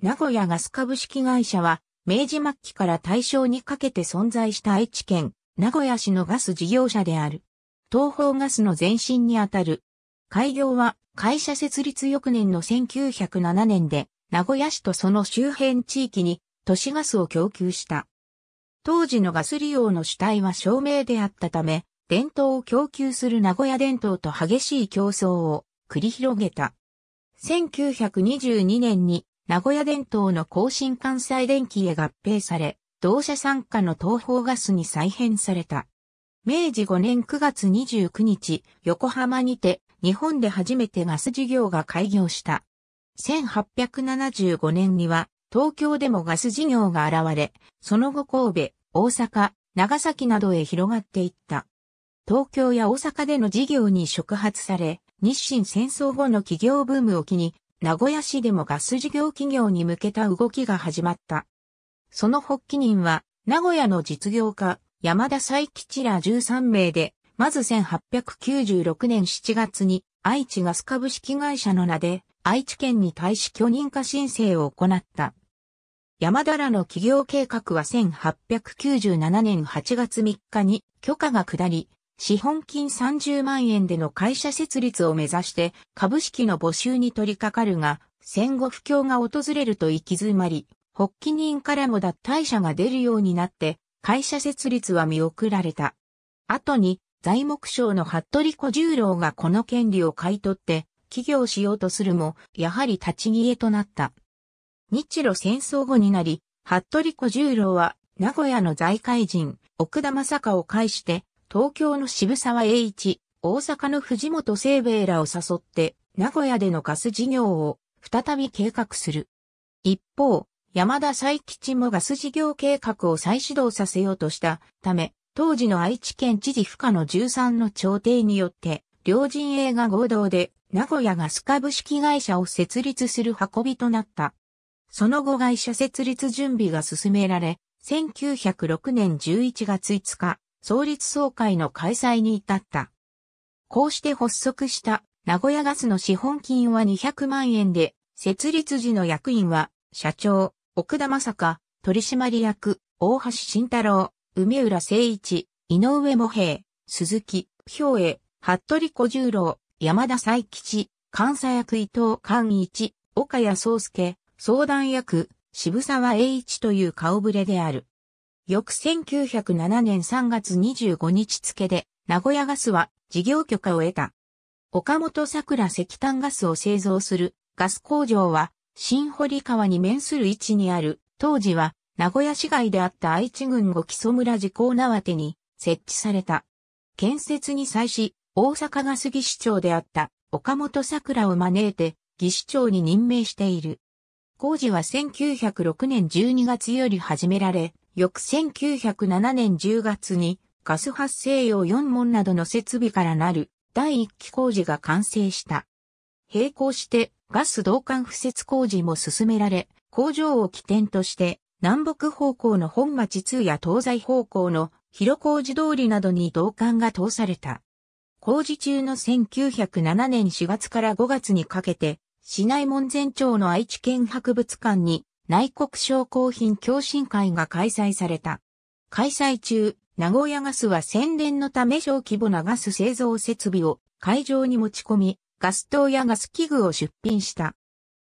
名古屋ガス株式会社は、明治末期から大正にかけて存在した愛知県、名古屋市のガス事業者である。東方ガスの前身にあたる。開業は会社設立翌年の1907年で、名古屋市とその周辺地域に都市ガスを供給した。当時のガス利用の主体は照明であったため、伝統を供給する名古屋伝統と激しい競争を繰り広げた。1922年に名古屋電灯の更新関西電機へ合併され、同社傘下の東方ガスに再編された。明治5年9月29日、横浜にて、日本で初めてガス事業が開業した。1875年には、東京でもガス事業が現れ、その後神戸、大阪、長崎などへ広がっていった。東京や大阪での事業に触発され、日清戦争後の企業ブームを機に名古屋市でもガス事業企業に向けた動きが始まった。その発起人は、名古屋の実業家、山田佐吉ら13名で、まず1896年7月に、愛知ガス株式会社の名で、愛知県に対し許認可申請を行った。山田らの企業計画は1897年8月3日に許可が下り、資本金30万円での会社設立を目指して株式の募集に取り掛かるが、戦後不況が訪れると行き詰まり、発起人からも脱退者が出るようになって、会社設立は見送られた。後に、材木商の服部小十郎がこの権利を買い取って、起業しようとするも、やはり立ち消えとなった。日露戦争後になり、服部小十郎は、名古屋の財界人、奥田正香を介して、東京の渋沢栄一、大阪の藤本清兵衛らを誘って、名古屋でのガス事業を再び計画する。一方、山田佐吉もガス事業計画を再始動させようとしたため、当時の愛知県知事不可の13の朝廷によって、両陣営が合同で名古屋ガス株式会社を設立する運びとなった。その後会社設立準備が進められ、1906年11月5日、創立総会の開催に至った。こうして発足した名古屋ガスの資本金は200万円で、設立時の役員は、社長、奥田正香、取締役、大橋慎太郎、梅浦誠一、井上茂平、鈴木、兵衛、服部小十郎、山田才吉、監査役伊藤寛一、岡谷宗介、相談役、渋沢栄一という顔ぶれである。翌1907年3月25日付で、名古屋ガスは事業許可を得た。岡本桜石炭ガスを製造するガス工場は、新堀川に面する位置にある、当時は名古屋市街であった愛知郡五木曽村寺港縄手に設置された。建設に際し、大阪ガス技師長であった岡本桜を招いて技師長に任命している。工事は1906年12月より始められ、翌1907年10月にガス発生用4門などの設備からなる第1期工事が完成した。並行してガス導管敷設工事も進められ、工場を起点として南北方向の本町通や東西方向の広工事通りなどに導管が通された。工事中の1907年4月から5月にかけて、市内門前町の愛知県博物館に内国商工品共振会が開催された。開催中、名古屋ガスは宣伝のため小規模なガス製造設備を会場に持ち込み、ガス灯やガス器具を出品した。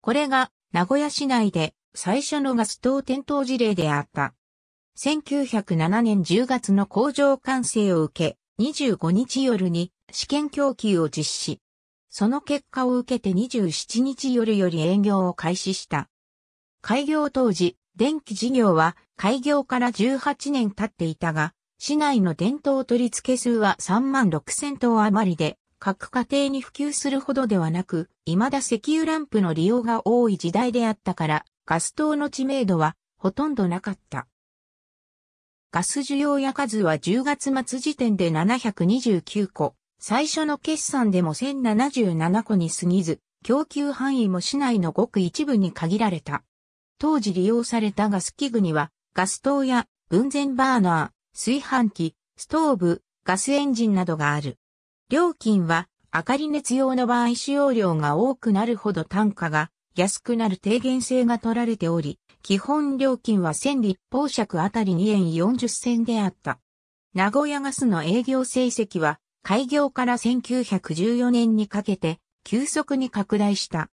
これが名古屋市内で最初のガス灯点灯事例であった。1907年10月の工場完成を受け、25日夜に試験供給を実施。その結果を受けて27日夜より営業を開始した。開業当時、電気事業は開業から18年経っていたが、市内の電灯取り付け数は3万6000灯余りで、各家庭に普及するほどではなく、未だ石油ランプの利用が多い時代であったから、ガス灯の知名度はほとんどなかった。ガス需要や数は10月末時点で729個、最初の決算でも1077個に過ぎず、供給範囲も市内のごく一部に限られた。当時利用されたガス器具には、ガス灯や分前バーナー、炊飯器、ストーブ、ガスエンジンなどがある。料金は、明かり熱用の場合使用量が多くなるほど単価が安くなる低減性が取られており、基本料金は1000立方尺あたり2円40銭であった。名古屋ガスの営業成績は開業から1914年にかけて急速に拡大した。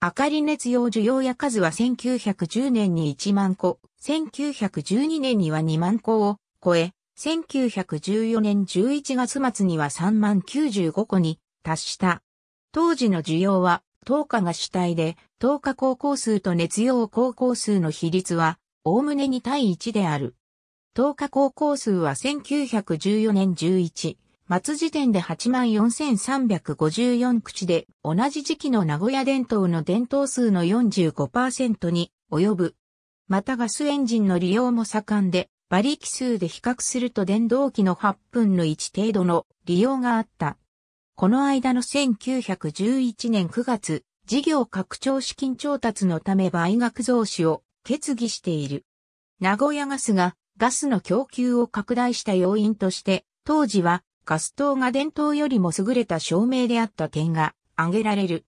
明かり熱用需要や数は1910年に1万個、1912年には2万個を超え、1914年11月末には3万95個に達した。当時の需要は、等価が主体で、等価高校数と熱用高校数の比率は、おおむねに対1である。等価高校数は1914年11末時点で84,354口で、同じ時期の名古屋伝統の伝統数の45%に及ぶ。またガスエンジンの利用も盛んで、馬力数で比較すると電動機の8分の1程度の利用があった。この間の1911年9月、事業拡張資金調達のため倍額増資を決議している。名古屋ガスがガスの供給を拡大した要因として、当時はガス灯が伝統よりも優れた照明であった点が挙げられる。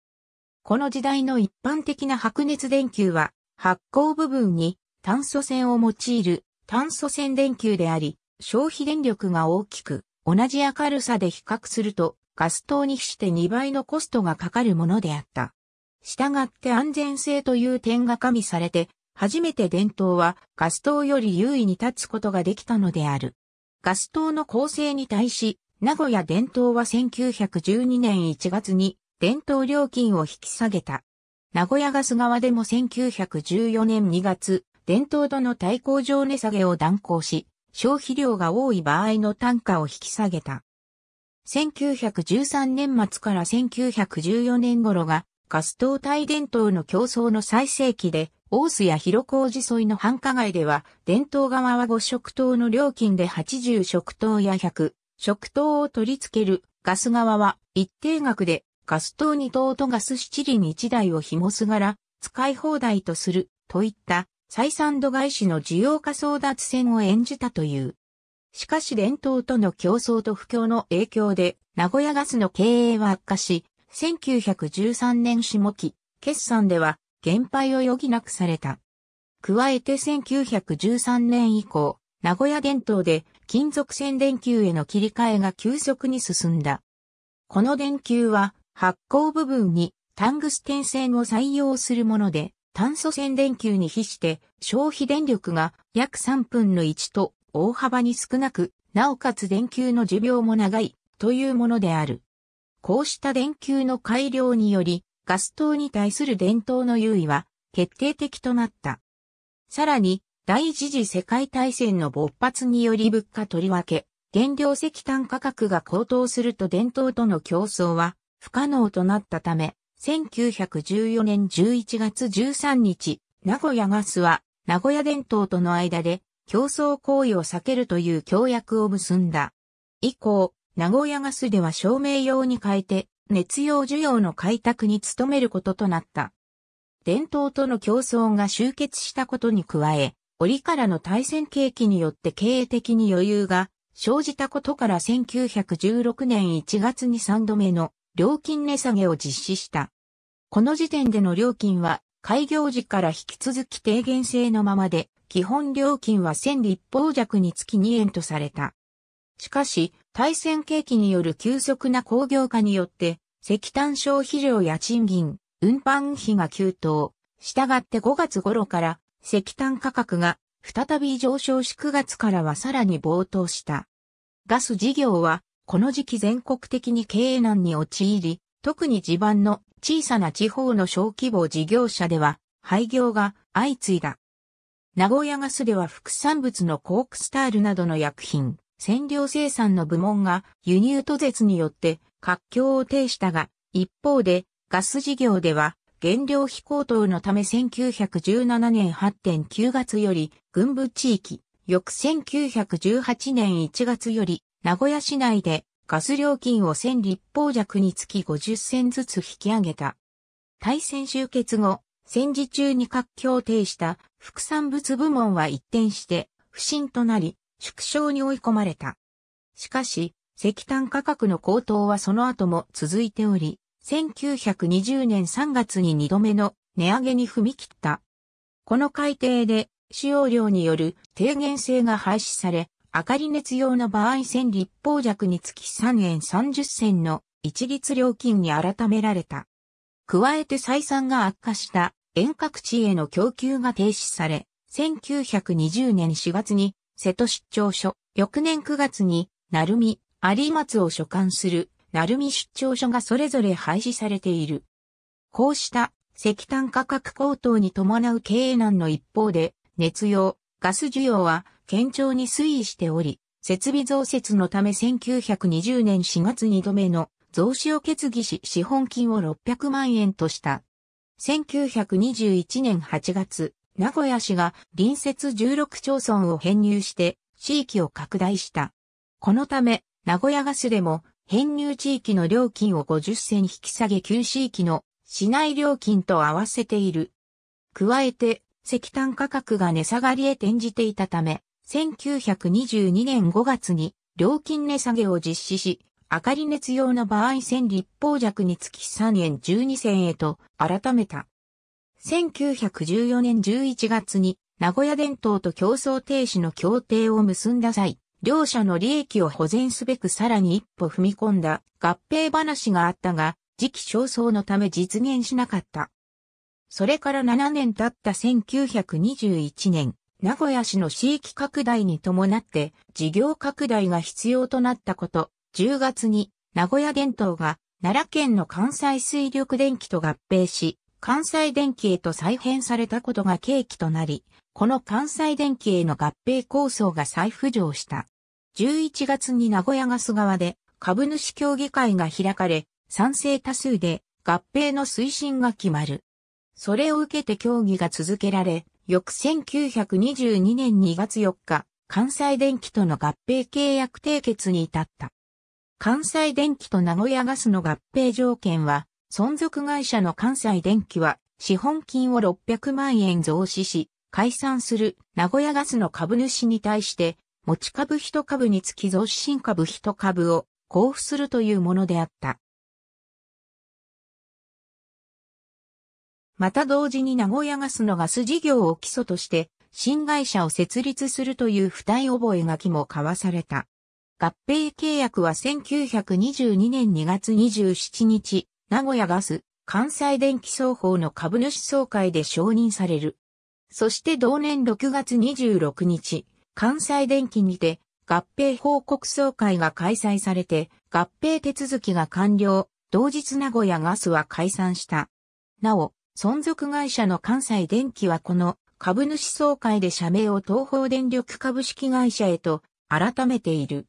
この時代の一般的な白熱電球は発光部分に炭素線を用いる炭素線電球であり、消費電力が大きく、同じ明るさで比較するとガス灯に比して2倍のコストがかかるものであった。従って安全性という点が加味されて、初めて電灯はガス灯より優位に立つことができたのである。ガス灯の構成に対し、名古屋伝統は1912年1月に伝統料金を引き下げた。名古屋ガス側でも1914年2月、伝統度の対抗上値下げを断行し、消費量が多い場合の単価を引き下げた。1913年末から1914年頃がガス灯対伝統の競争の最盛期で、大須や広小路沿いの繁華街では、伝統側は5色灯の料金で80色灯や100、食灯を取り付けるガス側は一定額でガス灯2灯とガス七輪1台を紐すがら使い放題とするといった採算度外視の需要化争奪戦を演じたという。しかし伝統との競争と不況の影響で名古屋ガスの経営は悪化し、1913年下期、決算では減廃を余儀なくされた。加えて1913年以降、名古屋伝統で金属線電球への切り替えが急速に進んだ。この電球は発光部分にタングステン線を採用するもので、炭素線電球に比して消費電力が約3分の1と大幅に少なく、なおかつ電球の寿命も長いというものである。こうした電球の改良により、ガス灯に対する伝統の優位は決定的となった。さらに、第一次世界大戦の勃発により物価とりわけ、原料石炭価格が高騰すると伝統との競争は不可能となったため、1914年11月13日、名古屋ガスは名古屋伝統との間で競争行為を避けるという協約を結んだ。以降、名古屋ガスでは照明用に変えて熱用需要の開拓に努めることとなった。伝統との競争が終結したことに加え、折からの対戦景気によって経営的に余裕が生じたことから1916年1月に3度目の料金値下げを実施した。この時点での料金は開業時から引き続き低減性のままで、基本料金は1000立方弱につき2円とされた。しかし、対戦景気による急速な工業化によって、石炭消費量や賃金、運搬費が急騰。したがって5月頃から石炭価格が再び上昇し9月からはさらに暴騰した。ガス事業はこの時期全国的に経営難に陥り、特に地盤の小さな地方の小規模事業者では廃業が相次いだ。名古屋ガスでは副産物のコークスタールなどの薬品、染料生産の部門が輸入途絶によって活況を呈したが、一方でガス事業では原料費高騰のため1917年8.9月より軍部地域、翌1918年1月より名古屋市内でガス料金を1000立方弱につき50銭ずつ引き上げた。対戦終結後、戦時中に各協定した副産物部門は一転して不振となり縮小に追い込まれた。しかし、石炭価格の高騰はその後も続いており、1920年3月に2度目の値上げに踏み切った。この改定で使用量による低減性が廃止され、明かり熱用の場合1000立方弱につき3円30銭の一律料金に改められた。加えて採算が悪化した遠隔地への供給が停止され、1920年4月に瀬戸出張所、翌年9月に、鳴海、有松を所管する鳴海出張所がそれぞれ廃止されている。こうした石炭価格高騰に伴う経営難の一方で、熱用、ガス需要は堅調に推移しており、設備増設のため1920年4月2度目の増資を決議し資本金を600万円とした。1921年8月、名古屋市が隣接16町村を編入して地域を拡大した。このため、名古屋ガスでも編入地域の料金を50銭引き下げ旧市域の市内料金と合わせている。加えて、石炭価格が値下がりへ転じていたため、1922年5月に料金値下げを実施し、明かり熱用の場合1000立方弱につき3円12銭へと改めた。1914年11月に名古屋伝統と競争停止の協定を結んだ際、両者の利益を保全すべくさらに一歩踏み込んだ合併話があったが、時期尚早のため実現しなかった。それから7年経った1921年、名古屋市の地域拡大に伴って事業拡大が必要となったこと、10月に名古屋電灯が奈良県の関西水力電気と合併し、関西電気へと再編されたことが契機となり、この関西電気への合併構想が再浮上した。11月に名古屋ガス側で株主協議会が開かれ、賛成多数で合併の推進が決まる。それを受けて協議が続けられ、翌1922年2月4日、関西電機との合併契約締結に至った。関西電機と名古屋ガスの合併条件は、存続会社の関西電機は資本金を600万円増資し、解散する名古屋ガスの株主に対して持ち株一株につき増進株一株を交付するというものであった。また同時に名古屋ガスのガス事業を基礎として、新会社を設立するという不体覚書も交わされた。合併契約は1922年2月27日、名古屋ガス、関西電気双方の株主総会で承認される。そして同年6月26日、関西電機にて合併報告総会が開催されて合併手続きが完了、同日名古屋ガスは解散した。なお、存続会社の関西電機はこの株主総会で社名を東方電力株式会社へと改めている。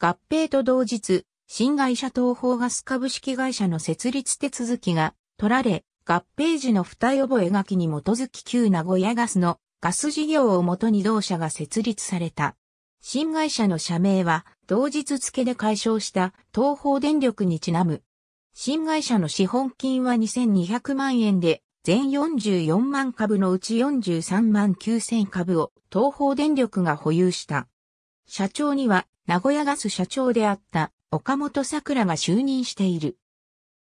合併と同日、新会社東方ガス株式会社の設立手続きが取られ、合併時の付帯覚書に基づき旧名古屋ガスのガス事業をもとに同社が設立された。新会社の社名は、同日付で解消した東方電力にちなむ。新会社の資本金は2200万円で、全44万株のうち43万9000株を東方電力が保有した。社長には名古屋ガス社長であった岡本桜が就任している。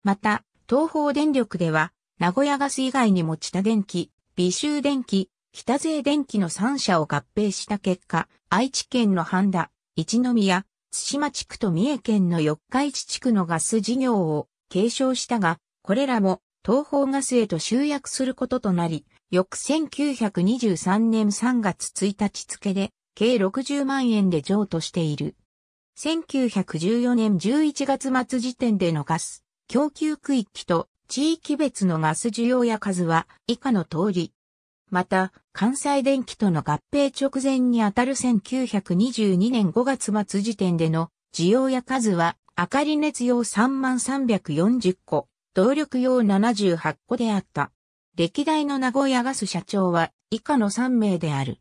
また、東方電力では名古屋ガス以外にも地下電気、微州電気、北勢電機の3社を合併した結果、愛知県の半田、一宮、津島地区と三重県の四日市地区のガス事業を継承したが、これらも東方ガスへと集約することとなり、翌1923年3月1日付で、計60万円で譲渡している。1914年11月末時点でのガス、供給区域と地域別のガス需要や数は以下の通り、また、関西電機との合併直前にあたる1922年5月末時点での需要や数は、明かり熱用3340個、動力用78個であった。歴代の名古屋ガス社長は以下の3名である。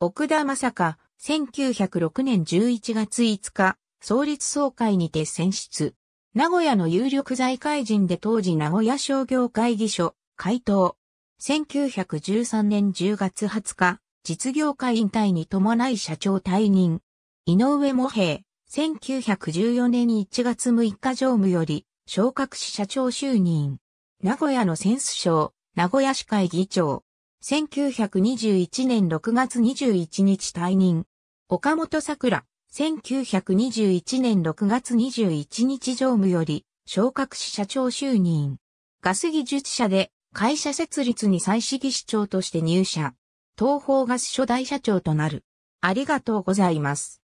奥田正香、1906年11月5日、創立総会にて選出。名古屋の有力財界人で当時名古屋商業会議所、回答、1913年10月20日、実業家引退に伴い社長退任。井上茂平、1914年1月6日常務より、昇格し社長就任。名古屋のセンス賞、名古屋市会議長。1921年6月21日退任。岡本桜、1921年6月21日常務より、昇格し社長就任。ガス技術者で会社設立に再市議市長として入社。東方ガス初代社長となる。ありがとうございます。